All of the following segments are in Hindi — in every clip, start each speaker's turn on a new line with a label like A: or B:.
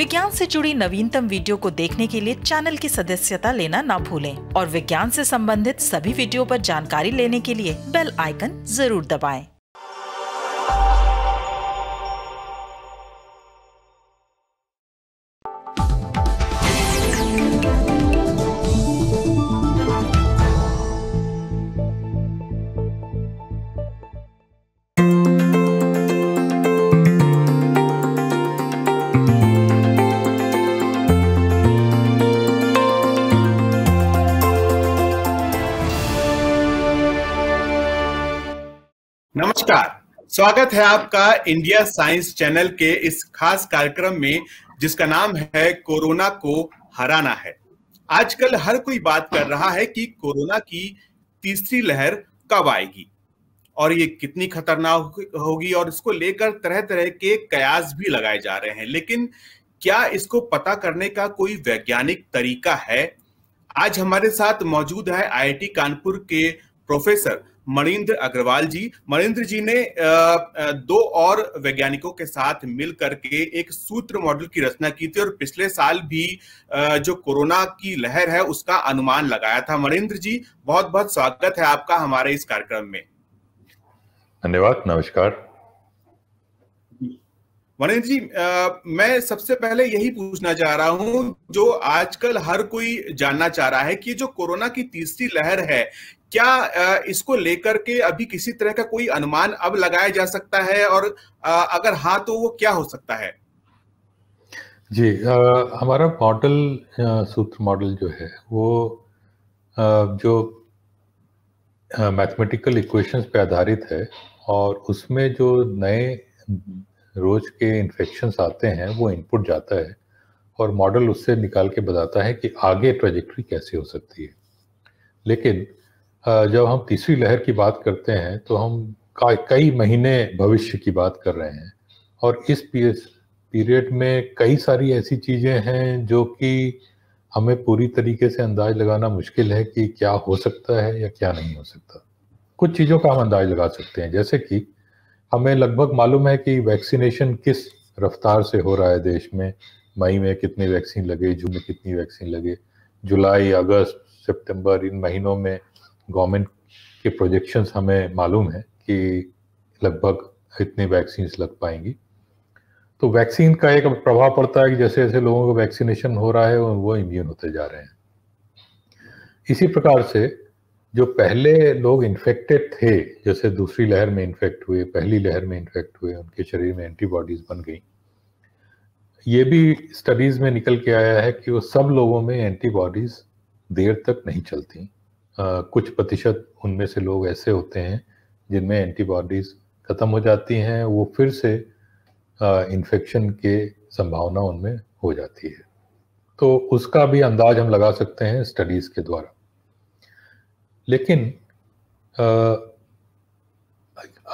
A: विज्ञान से जुड़ी नवीनतम वीडियो को देखने के लिए चैनल की सदस्यता लेना ना भूलें और विज्ञान से संबंधित सभी वीडियो पर जानकारी लेने के लिए बेल आइकन जरूर दबाएं।
B: स्वागत है आपका इंडिया साइंस चैनल के इस खास कार्यक्रम में जिसका नाम है कोरोना को हराना है आजकल हर कोई बात कर रहा है कि कोरोना की तीसरी लहर कब आएगी और ये कितनी खतरनाक होगी और इसको लेकर तरह तरह के कयास भी लगाए जा रहे हैं लेकिन क्या इसको पता करने का कोई वैज्ञानिक तरीका है आज हमारे साथ मौजूद है आईआईटी कानपुर के प्रोफेसर मणिंद्र अग्रवाल जी मणिंद्र जी ने दो और वैज्ञानिकों के साथ मिल करके एक सूत्र मॉडल की रचना की थी और पिछले साल भी जो कोरोना की लहर है उसका अनुमान लगाया था मणिंद्र जी बहुत बहुत स्वागत है आपका हमारे इस कार्यक्रम में
A: धन्यवाद नमस्कार
B: मनीष जी आ, मैं सबसे पहले यही पूछना चाह रहा हूं जो आजकल हर कोई जानना चाह रहा है कि जो कोरोना की तीसरी लहर है क्या इसको लेकर के अभी किसी तरह का कोई अनुमान अब लगाया जा सकता है और अगर हाँ तो वो क्या हो सकता है
A: जी आ, हमारा मॉडल सूत्र मॉडल जो है वो आ, जो मैथमेटिकल इक्वेशंस पे आधारित है और उसमें जो नए रोज के इन्फेक्शन आते हैं वो इनपुट जाता है और मॉडल उससे निकाल के बताता है कि आगे ट्रेजेक्ट्री कैसे हो सकती है लेकिन जब हम तीसरी लहर की बात करते हैं तो हम कई महीने भविष्य की बात कर रहे हैं और इस पीरियड में कई सारी ऐसी चीज़ें हैं जो कि हमें पूरी तरीके से अंदाज लगाना मुश्किल है कि क्या हो सकता है या क्या नहीं हो सकता कुछ चीज़ों का हम अंदाज लगा सकते हैं जैसे कि हमें लगभग मालूम है कि वैक्सीनेशन किस रफ्तार से हो रहा है देश में मई में कितनी वैक्सीन लगे जून में कितनी वैक्सीन लगे जुलाई अगस्त सितंबर इन महीनों में गवर्नमेंट के प्रोजेक्शंस हमें मालूम है कि लगभग इतनी वैक्सीन्स लग पाएंगी तो वैक्सीन का एक प्रभाव पड़ता है कि जैसे जैसे लोगों का वैक्सीनेशन हो रहा है वो इम्यून होते जा रहे हैं इसी प्रकार से जो पहले लोग इन्फेक्टेड थे जैसे दूसरी लहर में इन्फेक्ट हुए पहली लहर में इन्फेक्ट हुए उनके शरीर में एंटीबॉडीज बन गई ये भी स्टडीज में निकल के आया है कि वो सब लोगों में एंटीबॉडीज देर तक नहीं चलती कुछ प्रतिशत उनमें से लोग ऐसे होते हैं जिनमें एंटीबॉडीज़ ख़त्म हो जाती हैं वो फिर से इन्फेक्शन के संभावना उनमें हो जाती है तो उसका भी अंदाज हम लगा सकते हैं स्टडीज़ के द्वारा लेकिन आ,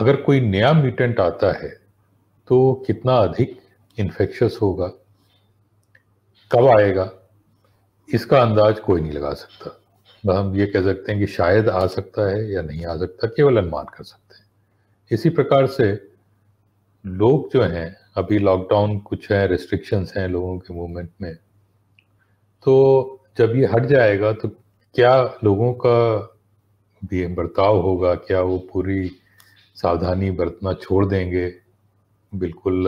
A: अगर कोई नया म्यूटेंट आता है तो कितना अधिक इन्फेक्शस होगा कब आएगा इसका अंदाज कोई नहीं लगा सकता तो हम ये कह सकते हैं कि शायद आ सकता है या नहीं आ सकता केवल अनुमान कर सकते हैं इसी प्रकार से लोग जो हैं अभी लॉकडाउन कुछ है रिस्ट्रिक्शंस हैं लोगों के मूवमेंट में तो जब ये हट जाएगा तो क्या लोगों का भी बर्ताव होगा क्या वो पूरी सावधानी बरतना छोड़ देंगे बिल्कुल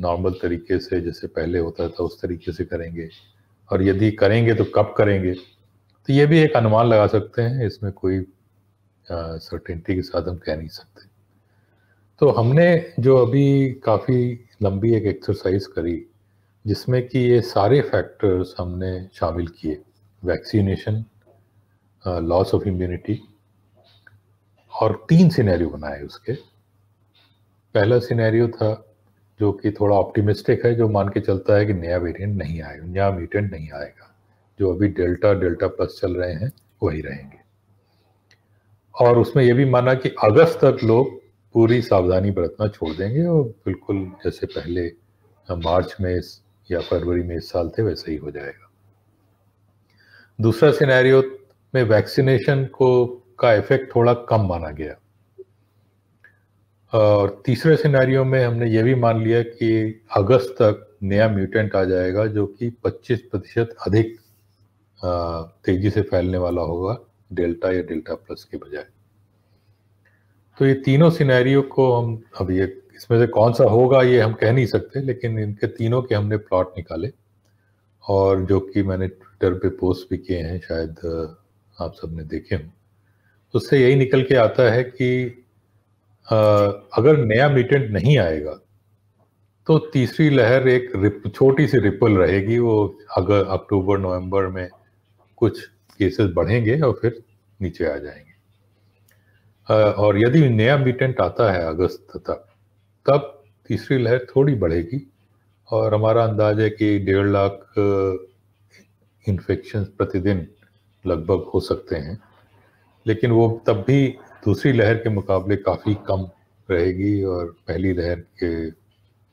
A: नॉर्मल तरीके से जैसे पहले होता था उस तरीके से करेंगे और यदि करेंगे तो कब करेंगे तो ये भी एक अनुमान लगा सकते हैं इसमें कोई सर्टेनिटी के साथ हम कह नहीं सकते तो हमने जो अभी काफ़ी लंबी एक एक्सरसाइज करी जिसमें कि ये सारे फैक्टर्स हमने शामिल किए वैक्सीनेशन लॉस ऑफ इम्यूनिटी और तीन सिनेरियो बनाए उसके पहला सिनेरियो था जो कि थोड़ा ऑप्टिमिस्टिक है जो मान के चलता है कि नया वेरिएंट नहीं आएगा नया म्यूटेंट नहीं आएगा जो अभी डेल्टा डेल्टा प्लस चल रहे हैं वही रहेंगे और उसमें यह भी माना कि अगस्त तक लोग पूरी सावधानी बरतना छोड़ देंगे और बिल्कुल जैसे पहले मार्च में या फरवरी में इस साल थे वैसे ही हो जाएगा दूसरा सिनेरियो में वैक्सीनेशन को का इफेक्ट थोड़ा कम माना गया और तीसरे सिनेरियो में हमने ये भी मान लिया कि अगस्त तक नया म्यूटेंट आ जाएगा जो कि 25 प्रतिशत अधिक तेजी से फैलने वाला होगा डेल्टा या डेल्टा प्लस के बजाय तो ये तीनों सिनेरियो को हम अब ये इसमें से कौन सा होगा ये हम कह नहीं सकते लेकिन इनके तीनों के हमने प्लॉट निकाले और जो कि मैंने ट्विटर पे पोस्ट भी किए हैं शायद आप सब ने देखे हों तो उससे यही निकल के आता है कि आ, अगर नया म्यूटेंट नहीं आएगा तो तीसरी लहर एक छोटी सी रिपल रहेगी वो अगर अक्टूबर नवंबर में कुछ केसेस बढ़ेंगे और फिर नीचे आ जाएंगे और यदि नया म्यूटेंट आता है अगस्त तक तब तीसरी लहर थोड़ी बढ़ेगी और हमारा अंदाज है कि डेढ़ लाख इन्फेक्शन प्रतिदिन लगभग हो सकते हैं लेकिन वो तब भी दूसरी लहर के मुकाबले काफ़ी कम रहेगी और पहली लहर के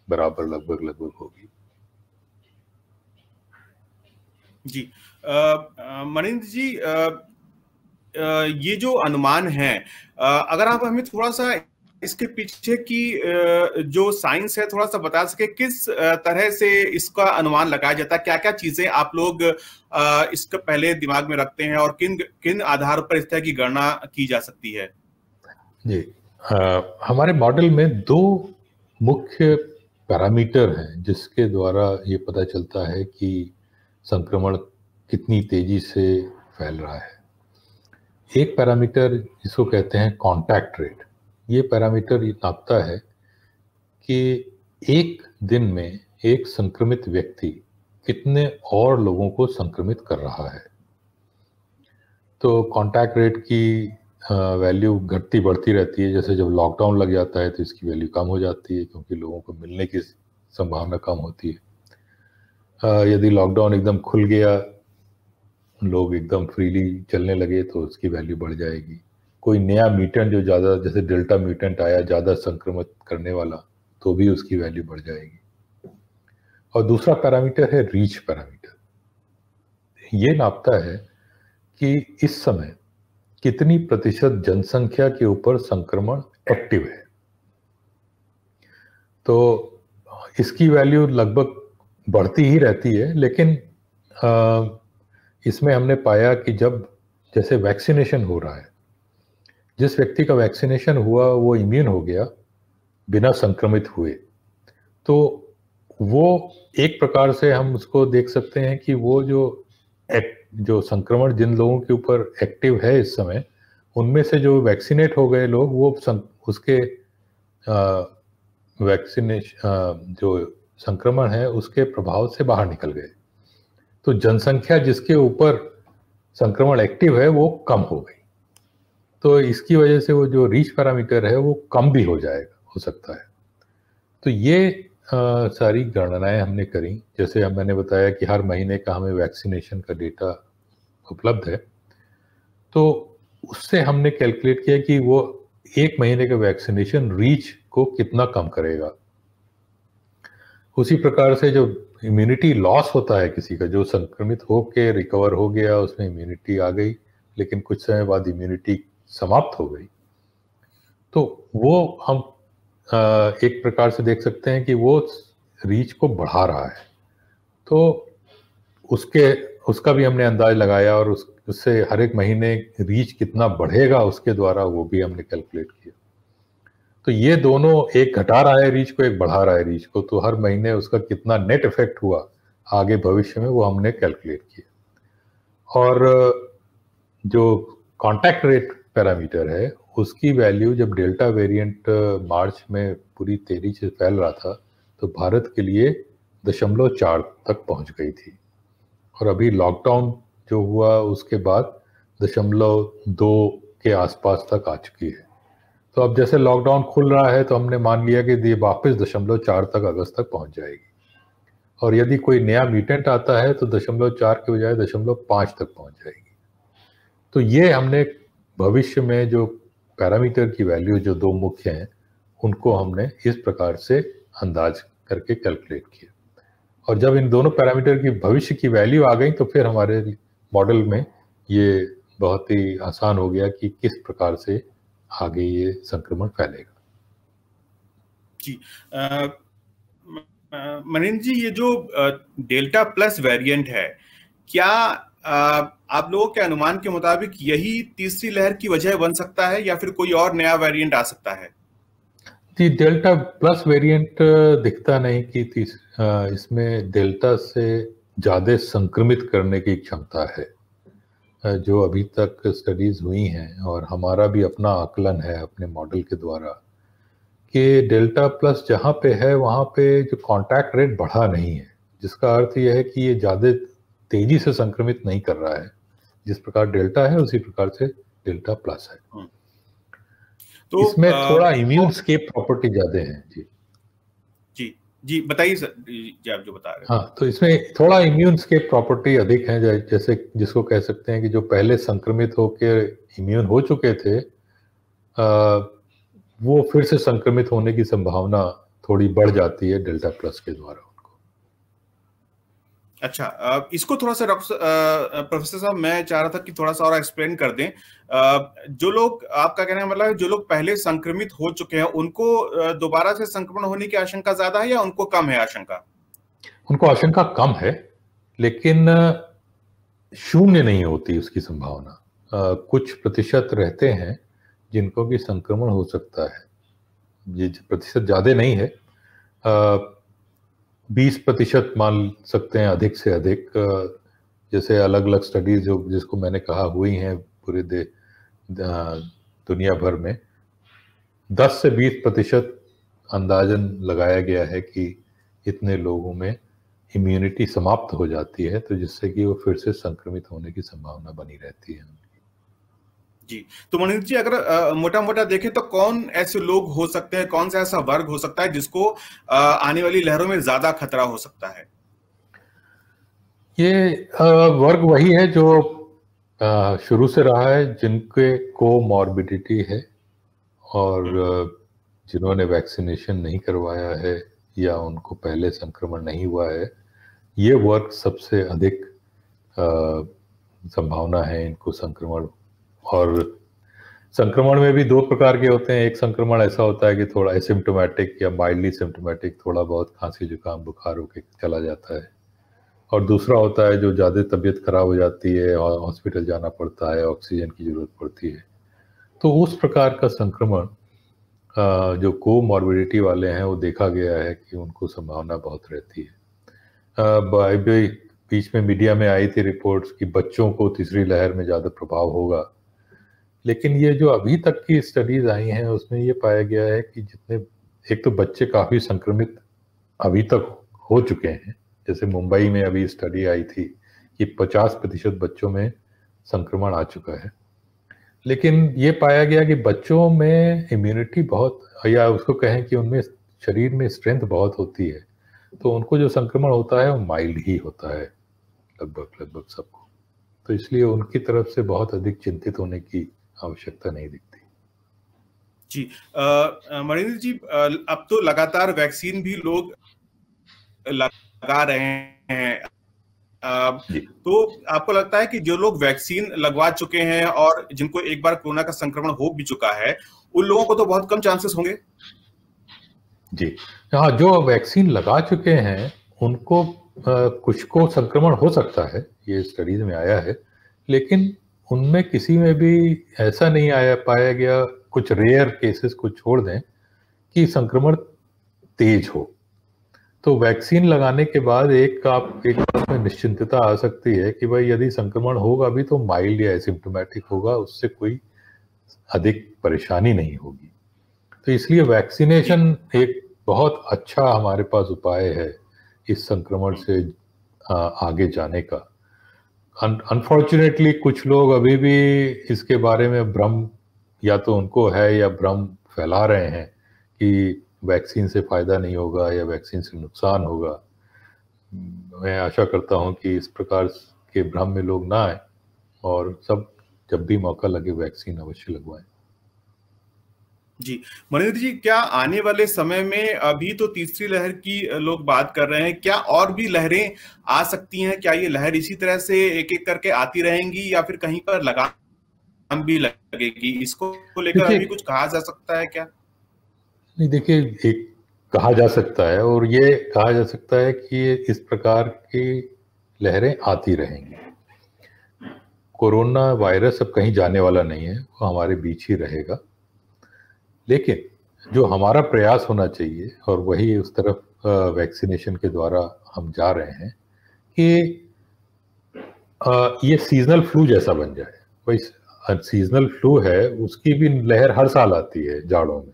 A: बराबर लगभग लगभग होगी
B: जी मनिंद्र जी ये जो अनुमान है अगर आप हमें थोड़ा सा इसके पीछे की जो साइंस है थोड़ा सा बता सके किस तरह से इसका अनुमान लगाया जाता है क्या क्या चीजें आप लोग इसके पहले दिमाग में रखते हैं और किन किन आधार पर इस तरह की गणना की जा सकती है
A: जी आ, हमारे मॉडल में दो मुख्य पैरामीटर हैं जिसके द्वारा ये पता चलता है कि संक्रमण कितनी तेज़ी से फैल रहा है एक पैरामीटर जिसको कहते हैं कॉन्टैक्ट रेट ये पैरामीटर ये नापता है कि एक दिन में एक संक्रमित व्यक्ति कितने और लोगों को संक्रमित कर रहा है तो कॉन्टैक्ट रेट की वैल्यू घटती बढ़ती रहती है जैसे जब लॉकडाउन लग जाता है तो इसकी वैल्यू कम हो जाती है क्योंकि लोगों को मिलने की संभावना कम होती है यदि लॉकडाउन एकदम खुल गया लोग एकदम फ्रीली चलने लगे तो उसकी वैल्यू बढ़ जाएगी कोई नया म्यूटेंट जो ज़्यादा जैसे डेल्टा म्यूटेंट आया ज़्यादा संक्रमित करने वाला तो भी उसकी वैल्यू बढ़ जाएगी और दूसरा पैरामीटर है रीच पैरामीटर ये नापता है कि इस समय कितनी प्रतिशत जनसंख्या के ऊपर संक्रमण एक्टिव है तो इसकी वैल्यू लगभग बढ़ती ही रहती है लेकिन आ, इसमें हमने पाया कि जब जैसे वैक्सीनेशन हो रहा है जिस व्यक्ति का वैक्सीनेशन हुआ वो इम्यून हो गया बिना संक्रमित हुए तो वो एक प्रकार से हम उसको देख सकते हैं कि वो जो एक, जो संक्रमण जिन लोगों के ऊपर एक्टिव है इस समय उनमें से जो वैक्सीनेट हो गए लोग वो सं, उसके वैक्सीनेशन जो संक्रमण है उसके प्रभाव से बाहर निकल गए तो जनसंख्या जिसके ऊपर संक्रमण एक्टिव है वो कम हो गई तो इसकी वजह से वो जो रीच पैरामीटर है वो कम भी हो जाएगा हो सकता है तो ये आ, सारी गणनाएं हमने करी जैसे हम मैंने बताया कि हर महीने का हमें वैक्सीनेशन का डेटा उपलब्ध है तो उससे हमने कैलकुलेट किया कि वो एक महीने का वैक्सीनेशन रीच को कितना कम करेगा उसी प्रकार से जो इम्यूनिटी लॉस होता है किसी का जो संक्रमित होके रिकवर हो गया उसमें इम्यूनिटी आ गई लेकिन कुछ समय बाद इम्यूनिटी समाप्त हो गई तो वो हम एक प्रकार से देख सकते हैं कि वो रीच को बढ़ा रहा है तो उसके उसका भी हमने अंदाज लगाया और उस उससे हर एक महीने रीच कितना बढ़ेगा उसके द्वारा वो भी हमने कैलकुलेट किया तो ये दोनों एक घटा रहा है रीच को एक बढ़ा रहा है रीच को तो हर महीने उसका कितना नेट इफेक्ट हुआ आगे भविष्य में वो हमने कैलकुलेट किया और जो कॉन्टैक्ट रेट पैरामीटर है उसकी वैल्यू जब डेल्टा वेरिएंट मार्च में पूरी तेजी से फैल रहा था तो भारत के लिए दशमलव चार तक पहुंच गई थी और अभी लॉकडाउन जो हुआ उसके बाद दशमलव दो के आसपास तक आ चुकी है तो अब जैसे लॉकडाउन खुल रहा है तो हमने मान लिया कि ये वापस दशमलव चार तक अगस्त तक पहुंच जाएगी और यदि कोई नया म्यूटेंट आता है तो दशमलव चार के बजाय दशमलव पाँच तक पहुंच जाएगी तो ये हमने भविष्य में जो पैरामीटर की वैल्यू जो दो मुख्य हैं उनको हमने इस प्रकार से अंदाज करके कैलकुलेट किया और जब इन दोनों पैरामीटर की भविष्य की वैल्यू आ गई तो फिर हमारे मॉडल में ये बहुत ही आसान हो गया कि किस प्रकार से आगे ये संक्रमण फैलेगा
B: जी मनिंद्र जी ये जो डेल्टा प्लस वेरिएंट है क्या आप लोगों के अनुमान के मुताबिक यही तीसरी लहर की वजह बन सकता है या फिर कोई और नया वेरिएंट आ सकता है
A: जी डेल्टा प्लस वेरिएंट दिखता नहीं कि इसमें डेल्टा से ज़्यादा संक्रमित करने की क्षमता है जो अभी तक स्टडीज़ हुई हैं और हमारा भी अपना आकलन है अपने मॉडल के द्वारा कि डेल्टा प्लस जहाँ पे है वहाँ पे जो कांटेक्ट रेट बढ़ा नहीं है जिसका अर्थ यह है कि ये ज़्यादा तेज़ी से संक्रमित नहीं कर रहा है जिस प्रकार डेल्टा है उसी प्रकार से डेल्टा प्लस है हम्म। तो इसमें थोड़ा इम्यून स्केप प्रॉपर्टी ज़्यादा है जी
B: जी जी बताइए सर जी आप जो बता रहे हैं हाँ
A: तो इसमें थोड़ा इम्यून्स के प्रॉपर्टी अधिक है जैसे जिसको कह सकते हैं कि जो पहले संक्रमित होकर इम्यून हो चुके थे आ, वो फिर से संक्रमित होने की संभावना थोड़ी बढ़ जाती है डेल्टा प्लस के द्वारा
B: अच्छा इसको थोड़ा सा प्रोफेसर साहब मैं चाह रहा था कि थोड़ा सा और एक्सप्लेन कर दें जो लोग आपका कहना मतलब है मतलब जो लोग पहले संक्रमित हो चुके हैं उनको दोबारा से संक्रमण होने की आशंका ज्यादा है या उनको कम है आशंका
A: उनको आशंका कम है लेकिन शून्य नहीं होती उसकी संभावना कुछ प्रतिशत रहते हैं जिनको भी संक्रमण हो सकता है ये प्रतिशत ज्यादा नहीं है 20 प्रतिशत मान सकते हैं अधिक से अधिक जैसे अलग अलग स्टडीज जो जिसको मैंने कहा हुई हैं पूरे दे दुनिया भर में 10 से 20 प्रतिशत अंदाजन लगाया गया है कि इतने लोगों में इम्यूनिटी समाप्त हो जाती है तो जिससे कि वो फिर से संक्रमित होने की संभावना बनी रहती है
B: जी तो मनीष जी अगर आ, मोटा मोटा देखें तो कौन ऐसे लोग हो सकते हैं कौन सा ऐसा वर्ग हो सकता है जिसको आ, आने वाली लहरों में ज्यादा खतरा हो सकता है
A: ये आ, वर्ग वही है जो शुरू से रहा है जिनके को मॉर्बिडिटी है और हम्म। जिन्होंने वैक्सीनेशन नहीं करवाया है या उनको पहले संक्रमण नहीं हुआ है ये वर्ग सबसे अधिक संभावना है इनको संक्रमण और संक्रमण में भी दो प्रकार के होते हैं एक संक्रमण ऐसा होता है कि थोड़ा एसिम्टोमेटिक या माइल्डली सिम्टोमेटिक थोड़ा बहुत खांसी जुकाम बुखार होकर चला जाता है और दूसरा होता है जो ज़्यादा तबीयत खराब हो जाती है और हॉस्पिटल जाना पड़ता है ऑक्सीजन की ज़रूरत पड़ती है तो उस प्रकार का संक्रमण जो को मॉर्बिडिटी वाले हैं वो देखा गया है कि उनको संभावना बहुत रहती है बीच में मीडिया में आई थी रिपोर्ट्स कि बच्चों को तीसरी लहर में ज़्यादा प्रभाव होगा लेकिन ये जो अभी तक की स्टडीज आई हैं उसमें ये पाया गया है कि जितने एक तो बच्चे काफ़ी संक्रमित अभी तक हो चुके हैं जैसे मुंबई में अभी स्टडी आई थी कि 50 प्रतिशत बच्चों में संक्रमण आ चुका है लेकिन ये पाया गया कि बच्चों में इम्यूनिटी बहुत या उसको कहें कि उनमें शरीर में स्ट्रेंथ बहुत होती है तो उनको जो संक्रमण होता है वो माइल्ड ही होता है लगभग लगभग सबको तो इसलिए उनकी तरफ से बहुत अधिक चिंतित होने की आवश्यकता नहीं दिखती
B: जी मणिंद्र जी आ, अब तो लगातार वैक्सीन भी लोग लगा रहे हैं आ, तो आपको लगता है कि जो लोग वैक्सीन लगवा चुके हैं और जिनको एक बार कोरोना का संक्रमण हो भी चुका है उन लोगों को तो बहुत कम चांसेस होंगे
A: जी हाँ जो वैक्सीन लगा चुके हैं उनको आ, कुछ को संक्रमण हो सकता है ये स्टडीज में आया है लेकिन उनमें किसी में भी ऐसा नहीं आया पाया गया कुछ रेयर केसेस को छोड़ दें कि संक्रमण तेज हो तो वैक्सीन लगाने के बाद एक आप एक बात में निश्चिंतता आ सकती है कि भाई यदि संक्रमण होगा भी तो माइल्ड या एसिम्टोमेटिक होगा उससे कोई अधिक परेशानी नहीं होगी तो इसलिए वैक्सीनेशन एक बहुत अच्छा हमारे पास उपाय है इस संक्रमण से आगे जाने का अनफॉर्चुनेटली कुछ लोग अभी भी इसके बारे में भ्रम या तो उनको है या भ्रम फैला रहे हैं कि वैक्सीन से फ़ायदा नहीं होगा या वैक्सीन से नुकसान होगा मैं आशा करता हूं कि इस प्रकार के भ्रम में लोग ना आए और सब जब भी मौका लगे वैक्सीन अवश्य लगवाएं
B: जी मनिंद्र जी क्या आने वाले समय में अभी तो तीसरी लहर की लोग बात कर रहे हैं क्या और भी लहरें आ सकती हैं क्या ये लहर इसी तरह से एक एक करके आती रहेंगी या फिर कहीं पर हम भी लगेगी इसको लेकर अभी कुछ कहा जा सकता है क्या
A: नहीं देखिए एक कहा जा सकता है और ये कहा जा सकता है कि इस प्रकार की लहरें आती रहेंगी कोरोना वायरस अब कहीं जाने वाला नहीं है वो हमारे बीच ही रहेगा लेकिन जो हमारा प्रयास होना चाहिए और वही उस तरफ वैक्सीनेशन के द्वारा हम जा रहे हैं कि ये सीजनल फ्लू जैसा बन जाए वही सीजनल फ्लू है उसकी भी लहर हर साल आती है जाड़ों में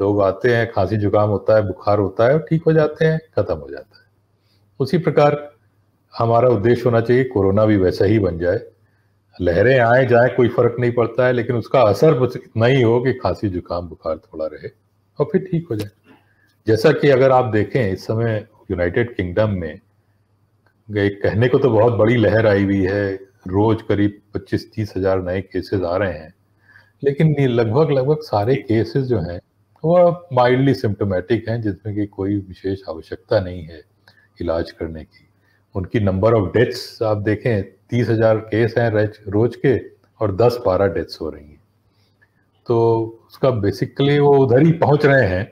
A: लोग आते हैं खांसी जुकाम होता है बुखार होता है ठीक हो जाते हैं खत्म हो जाता है उसी प्रकार हमारा उद्देश्य होना चाहिए कोरोना भी वैसा ही बन जाए लहरें आए जाए कोई फर्क नहीं पड़ता है लेकिन उसका असर बस इतना ही हो कि खांसी जुकाम बुखार थोड़ा रहे और फिर ठीक हो जाए जैसा कि अगर आप देखें इस समय यूनाइटेड किंगडम में कहने को तो बहुत बड़ी लहर आई हुई है रोज करीब पच्चीस तीस हजार नए केसेस आ रहे हैं लेकिन लगभग लगभग सारे केसेस जो हैं वह माइल्डली सिम्टोमेटिक हैं जिसमें कि कोई विशेष आवश्यकता नहीं है इलाज करने की उनकी नंबर ऑफ डेथ्स आप देखें तीस हजार केस हैं रोज के और दस बारह डेथ्स हो रही हैं तो उसका बेसिकली वो उधर ही पहुंच रहे हैं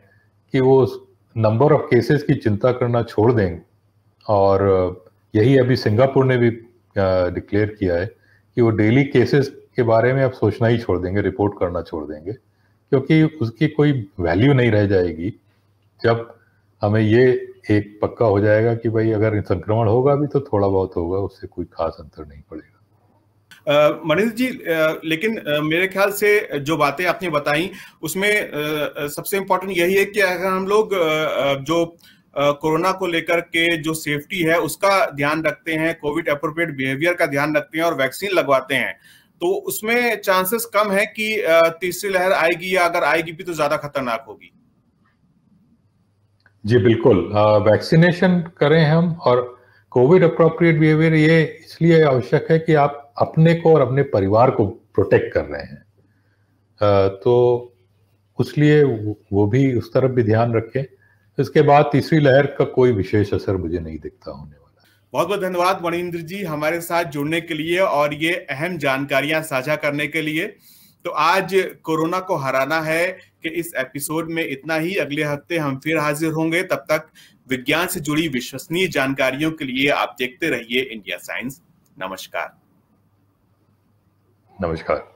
A: कि वो नंबर ऑफ केसेस की चिंता करना छोड़ देंगे और यही अभी सिंगापुर ने भी डिक्लेयर किया है कि वो डेली केसेस के बारे में अब सोचना ही छोड़ देंगे रिपोर्ट करना छोड़ देंगे क्योंकि उसकी कोई वैल्यू नहीं रह जाएगी जब हमें ये एक पक्का हो जाएगा कि भाई अगर संक्रमण होगा भी तो थोड़ा बहुत होगा उससे कोई खास अंतर नहीं
B: पड़ेगा मनीष जी लेकिन मेरे ख्याल से जो बातें आपने बताई उसमें सबसे इम्पोर्टेंट यही है कि अगर हम लोग जो कोरोना को लेकर के जो सेफ्टी है उसका ध्यान रखते हैं कोविड अप्रोप्रिएट बिहेवियर का ध्यान रखते हैं और वैक्सीन लगवाते हैं तो उसमें चांसेस कम है कि तीसरी लहर आएगी या अगर आएगी भी तो ज्यादा खतरनाक होगी
A: जी बिल्कुल वैक्सीनेशन करें हम और कोविड अप्रोप्रिएट बिहेवियर ये इसलिए आवश्यक है कि आप अपने को और अपने परिवार को प्रोटेक्ट कर रहे हैं आ, तो उसलिए वो भी उस तरफ भी ध्यान रखें इसके बाद तीसरी लहर का कोई विशेष असर मुझे नहीं दिखता होने वाला
B: बहुत बहुत धन्यवाद मणिंद्र जी हमारे साथ जुड़ने के लिए और ये अहम जानकारियां साझा करने के लिए तो आज कोरोना को हराना है कि इस एपिसोड में इतना ही अगले हफ्ते हम फिर हाजिर होंगे तब तक विज्ञान से जुड़ी विश्वसनीय जानकारियों के लिए आप देखते रहिए इंडिया साइंस नमस्कार
A: नमस्कार